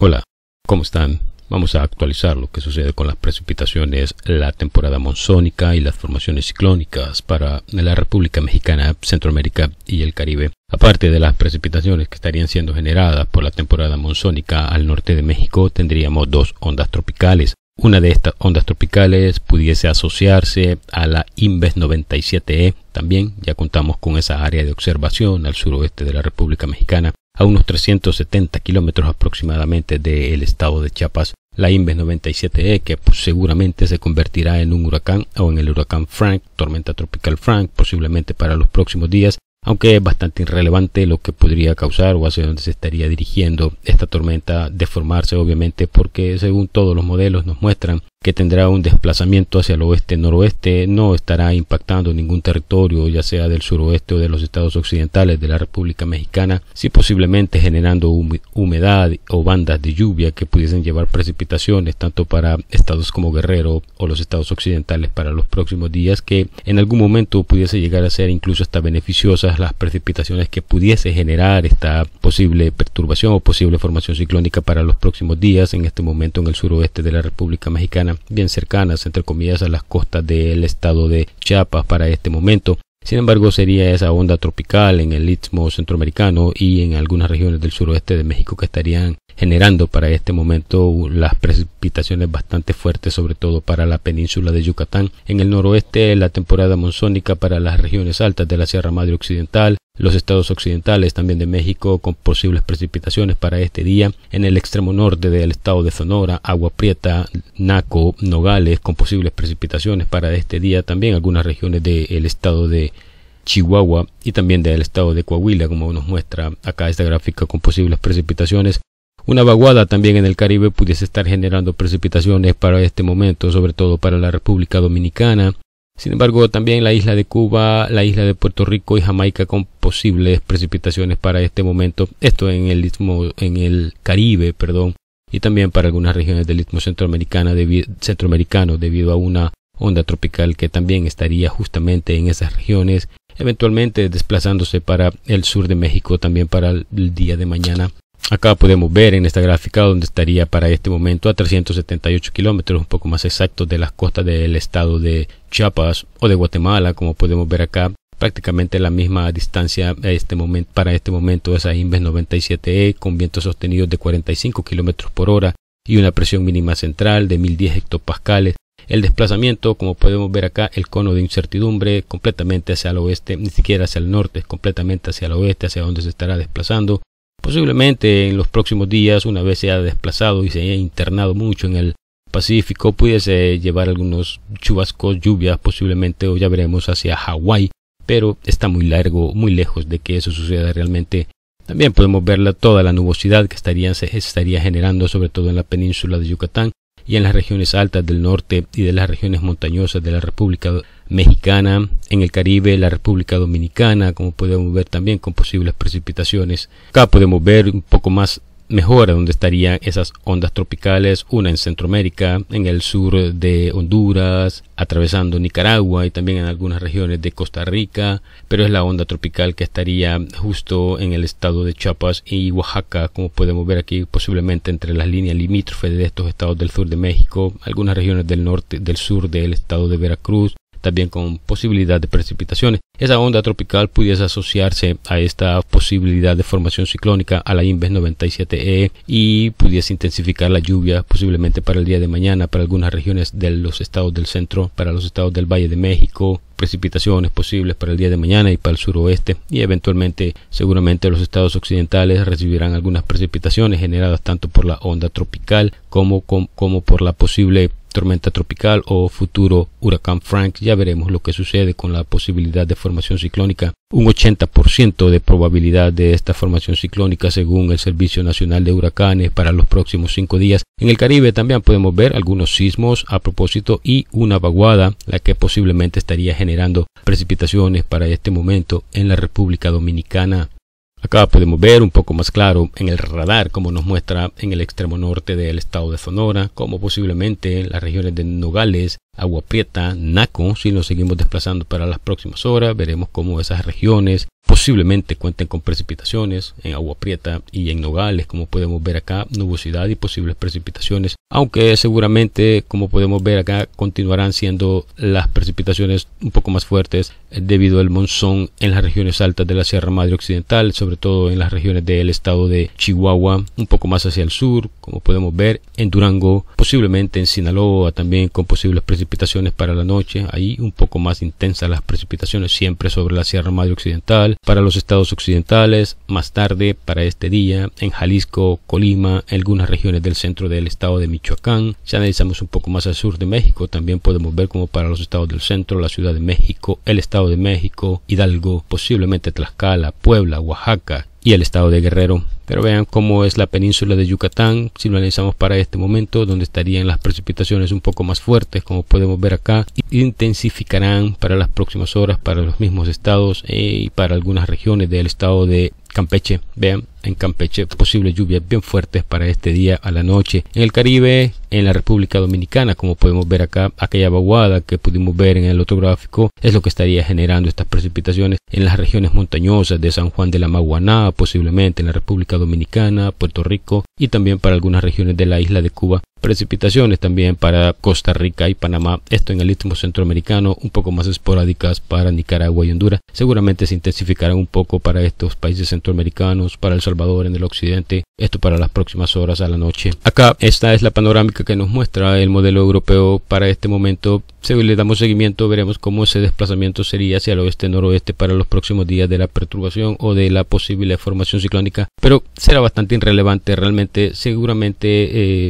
Hola, ¿cómo están? Vamos a actualizar lo que sucede con las precipitaciones, la temporada monzónica y las formaciones ciclónicas para la República Mexicana, Centroamérica y el Caribe. Aparte de las precipitaciones que estarían siendo generadas por la temporada monzónica al norte de México, tendríamos dos ondas tropicales. Una de estas ondas tropicales pudiese asociarse a la Inves 97E. E. También ya contamos con esa área de observación al suroeste de la República Mexicana a unos 370 kilómetros aproximadamente del estado de Chiapas, la Inves 97E, e, que pues, seguramente se convertirá en un huracán o en el huracán Frank, tormenta tropical Frank, posiblemente para los próximos días, aunque es bastante irrelevante lo que podría causar o hacia dónde se estaría dirigiendo esta tormenta deformarse, obviamente, porque según todos los modelos nos muestran que tendrá un desplazamiento hacia el oeste-noroeste, no estará impactando ningún territorio, ya sea del suroeste o de los estados occidentales de la República Mexicana, si posiblemente generando humedad o bandas de lluvia que pudiesen llevar precipitaciones tanto para estados como Guerrero o los estados occidentales para los próximos días, que en algún momento pudiese llegar a ser incluso hasta beneficiosas las precipitaciones que pudiese generar esta posible perturbación o posible formación ciclónica para los próximos días, en este momento en el suroeste de la República Mexicana bien cercanas, entre comillas, a las costas del estado de Chiapas para este momento. Sin embargo, sería esa onda tropical en el istmo centroamericano y en algunas regiones del suroeste de México que estarían generando para este momento las precipitaciones bastante fuertes, sobre todo para la península de Yucatán. En el noroeste, la temporada monzónica para las regiones altas de la Sierra Madre Occidental, los estados occidentales también de México con posibles precipitaciones para este día en el extremo norte del estado de Sonora, Agua Prieta, Naco, Nogales con posibles precipitaciones para este día también algunas regiones del estado de Chihuahua y también del estado de Coahuila como nos muestra acá esta gráfica con posibles precipitaciones. Una vaguada también en el Caribe pudiese estar generando precipitaciones para este momento, sobre todo para la República Dominicana, sin embargo, también la isla de Cuba, la isla de Puerto Rico y Jamaica con posibles precipitaciones para este momento, esto en el en el Caribe, perdón, y también para algunas regiones del istmo centroamericano debido a una onda tropical que también estaría justamente en esas regiones, eventualmente desplazándose para el sur de México también para el día de mañana Acá podemos ver en esta gráfica donde estaría para este momento a 378 kilómetros, un poco más exacto, de las costas del estado de Chiapas o de Guatemala, como podemos ver acá, prácticamente la misma distancia a este momento, para este momento esa Inves 97E e, con vientos sostenidos de 45 kilómetros por hora y una presión mínima central de 1010 hectopascales. El desplazamiento, como podemos ver acá, el cono de incertidumbre completamente hacia el oeste, ni siquiera hacia el norte, completamente hacia el oeste, hacia donde se estará desplazando. Posiblemente en los próximos días, una vez se ha desplazado y se haya internado mucho en el Pacífico, pudiese llevar algunos chubascos, lluvias, posiblemente, o ya veremos, hacia Hawái, pero está muy largo, muy lejos de que eso suceda realmente. También podemos ver toda la nubosidad que se estaría generando, sobre todo en la península de Yucatán y en las regiones altas del norte y de las regiones montañosas de la República mexicana, en el Caribe, la República Dominicana, como podemos ver también con posibles precipitaciones. Acá podemos ver un poco más mejor donde estarían esas ondas tropicales, una en Centroamérica, en el sur de Honduras, atravesando Nicaragua y también en algunas regiones de Costa Rica, pero es la onda tropical que estaría justo en el estado de Chiapas y Oaxaca, como podemos ver aquí, posiblemente entre las líneas limítrofes de estos estados del sur de México, algunas regiones del norte, del sur del estado de Veracruz, también con posibilidad de precipitaciones. Esa onda tropical pudiese asociarse a esta posibilidad de formación ciclónica a la Inves 97E e y pudiese intensificar la lluvia posiblemente para el día de mañana para algunas regiones de los estados del centro, para los estados del Valle de México, precipitaciones posibles para el día de mañana y para el suroeste y eventualmente seguramente los estados occidentales recibirán algunas precipitaciones generadas tanto por la onda tropical como, como, como por la posible tormenta tropical o futuro huracán Frank, ya veremos lo que sucede con la posibilidad de formación ciclónica. Un 80% de probabilidad de esta formación ciclónica según el Servicio Nacional de Huracanes para los próximos cinco días. En el Caribe también podemos ver algunos sismos a propósito y una vaguada, la que posiblemente estaría generando precipitaciones para este momento en la República Dominicana. Acá podemos ver un poco más claro en el radar como nos muestra en el extremo norte del estado de Sonora, como posiblemente en las regiones de Nogales, Agua Prieta, Naco. Si nos seguimos desplazando para las próximas horas, veremos cómo esas regiones Posiblemente cuenten con precipitaciones en agua prieta y en nogales, como podemos ver acá, nubosidad y posibles precipitaciones, aunque seguramente, como podemos ver acá, continuarán siendo las precipitaciones un poco más fuertes debido al monzón en las regiones altas de la Sierra Madre Occidental, sobre todo en las regiones del estado de Chihuahua, un poco más hacia el sur, como podemos ver, en Durango, posiblemente en Sinaloa también con posibles precipitaciones para la noche, ahí un poco más intensas las precipitaciones siempre sobre la Sierra Madre Occidental, para los estados occidentales, más tarde para este día en Jalisco, Colima, algunas regiones del centro del estado de Michoacán. Si analizamos un poco más al sur de México, también podemos ver como para los estados del centro, la Ciudad de México, el Estado de México, Hidalgo, posiblemente Tlaxcala, Puebla, Oaxaca y el Estado de Guerrero pero vean cómo es la península de Yucatán, si lo analizamos para este momento, donde estarían las precipitaciones un poco más fuertes, como podemos ver acá, intensificarán para las próximas horas para los mismos estados eh, y para algunas regiones del estado de Campeche. Vean, en Campeche, posibles lluvias bien fuertes para este día a la noche. En el Caribe, en la República Dominicana, como podemos ver acá, aquella vaguada que pudimos ver en el otro gráfico, es lo que estaría generando estas precipitaciones en las regiones montañosas de San Juan de la Maguaná, posiblemente en la República Dominicana, Puerto Rico y también para algunas regiones de la isla de Cuba, precipitaciones también para Costa Rica y Panamá, esto en el istmo centroamericano, un poco más esporádicas para Nicaragua y Honduras. Seguramente se intensificarán un poco para estos países centroamericanos, para El Salvador en el occidente, esto para las próximas horas a la noche. Acá esta es la panorámica que nos muestra el modelo europeo para este momento. Si le damos seguimiento, veremos cómo ese desplazamiento sería hacia el oeste-noroeste para los próximos días de la perturbación o de la posible formación ciclónica, pero será bastante irrelevante realmente, seguramente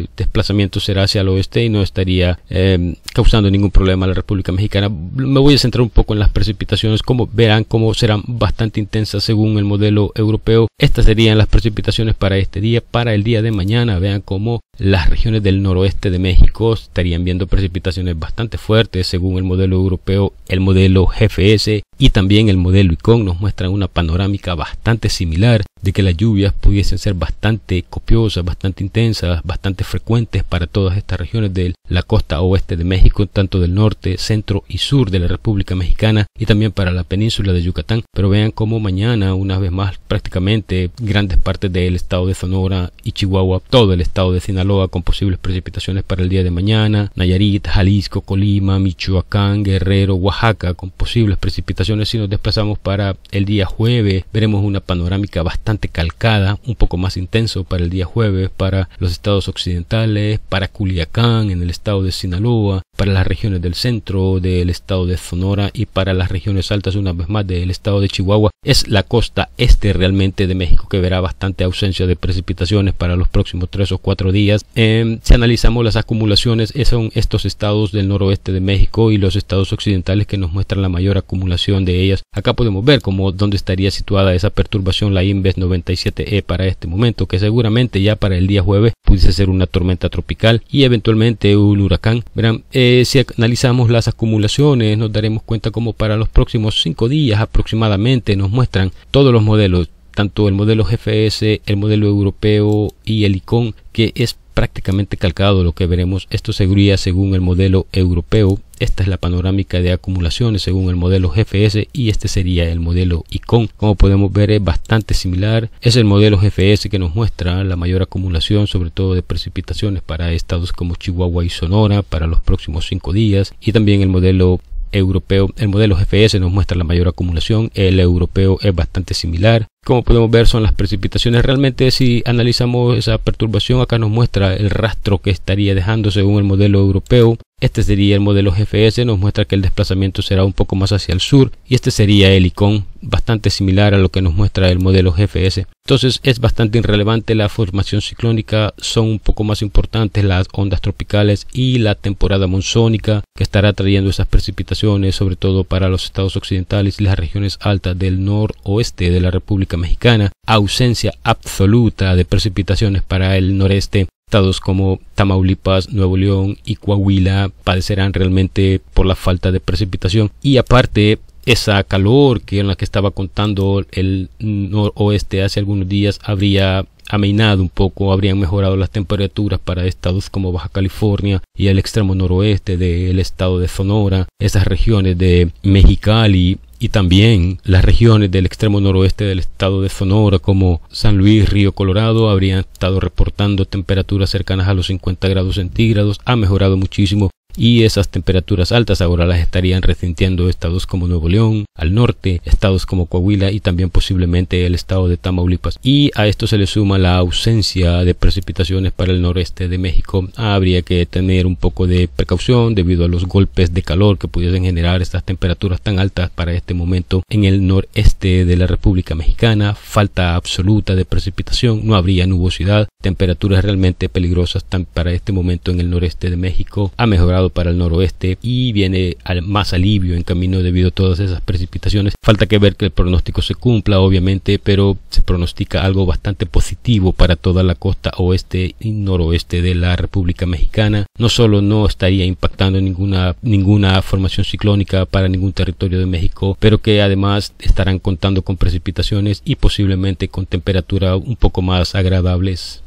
eh, desplazamiento será hacia el oeste y no estaría em, causando ningún problema a la República Mexicana. Me voy a centrar un poco en las precipitaciones, como verán, cómo serán bastante intensas según el modelo europeo. Estas serían las precipitaciones para este día, para el día de mañana. Vean cómo las regiones del noroeste de México estarían viendo precipitaciones bastante fuertes según el modelo europeo, el modelo GFS y también el modelo ICON nos muestran una panorámica bastante similar de que las lluvias pudiesen ser bastante copiosas, bastante intensas, bastante frecuentes para todas estas regiones de la costa oeste de México, tanto del norte, centro y sur de la República Mexicana y también para la península de Yucatán. Pero vean cómo mañana, una vez más, prácticamente grandes partes del estado de Sonora y Chihuahua, todo el estado de Sinaloa, con posibles precipitaciones para el día de mañana, Nayarit, Jalisco, Colima, Michoacán, Guerrero, Oaxaca con posibles precipitaciones. Si nos desplazamos para el día jueves, veremos una panorámica bastante calcada, un poco más intenso para el día jueves para los estados occidentales, para Culiacán en el estado de Sinaloa, para las regiones del centro del estado de Sonora y para las regiones altas una vez más del estado de Chihuahua es la costa este realmente de México que verá bastante ausencia de precipitaciones para los próximos tres o cuatro días. Em, si analizamos las acumulaciones eh, son estos estados del noroeste de México y los estados occidentales que nos muestran la mayor acumulación de ellas. Acá podemos ver como dónde estaría situada esa perturbación la Inves 97E e para este momento que seguramente ya para el día jueves pudiese ser una tormenta tropical y eventualmente un huracán. Verán, eh, si analizamos las acumulaciones nos daremos cuenta como para los próximos cinco días aproximadamente nos muestran todos los modelos tanto el modelo GFS, el modelo europeo y el ICON, que es prácticamente calcado lo que veremos. Esto seguiría según el modelo europeo. Esta es la panorámica de acumulaciones según el modelo GFS y este sería el modelo ICON. Como podemos ver es bastante similar. Es el modelo GFS que nos muestra la mayor acumulación, sobre todo de precipitaciones para estados como Chihuahua y Sonora para los próximos cinco días. Y también el modelo europeo, el modelo GFS nos muestra la mayor acumulación, el europeo es bastante similar, como podemos ver son las precipitaciones. Realmente si analizamos esa perturbación acá nos muestra el rastro que estaría dejando según el modelo europeo este sería el modelo GFS, nos muestra que el desplazamiento será un poco más hacia el sur y este sería el icón bastante similar a lo que nos muestra el modelo GFS. Entonces es bastante irrelevante la formación ciclónica, son un poco más importantes las ondas tropicales y la temporada monzónica que estará trayendo esas precipitaciones sobre todo para los estados occidentales y las regiones altas del noroeste de la República Mexicana, ausencia absoluta de precipitaciones para el noreste Estados como Tamaulipas, Nuevo León y Coahuila padecerán realmente por la falta de precipitación. Y aparte, esa calor que en la que estaba contando el noroeste hace algunos días habría ameinado un poco, habrían mejorado las temperaturas para estados como Baja California y el extremo noroeste del estado de Sonora, esas regiones de Mexicali y también las regiones del extremo noroeste del estado de Sonora como San Luis, Río Colorado habrían estado reportando temperaturas cercanas a los 50 grados centígrados. Ha mejorado muchísimo y esas temperaturas altas ahora las estarían resintiendo estados como Nuevo León, al norte, estados como Coahuila y también posiblemente el estado de Tamaulipas. Y a esto se le suma la ausencia de precipitaciones para el noreste de México. Habría que tener un poco de precaución debido a los golpes de calor que pudiesen generar estas temperaturas tan altas para este momento en el noreste de la República Mexicana. Falta absoluta de precipitación, no habría nubosidad, temperaturas realmente peligrosas para este momento en el noreste de México. Ha mejorado para el noroeste y viene al más alivio en camino debido a todas esas precipitaciones. Falta que ver que el pronóstico se cumpla, obviamente, pero se pronostica algo bastante positivo para toda la costa oeste y noroeste de la República Mexicana. No solo no estaría impactando ninguna, ninguna formación ciclónica para ningún territorio de México, pero que además estarán contando con precipitaciones y posiblemente con temperaturas un poco más agradables.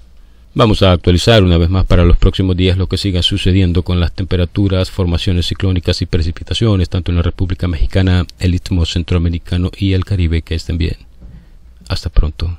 Vamos a actualizar una vez más para los próximos días lo que siga sucediendo con las temperaturas, formaciones ciclónicas y precipitaciones, tanto en la República Mexicana, el Istmo Centroamericano y el Caribe. Que estén bien. Hasta pronto.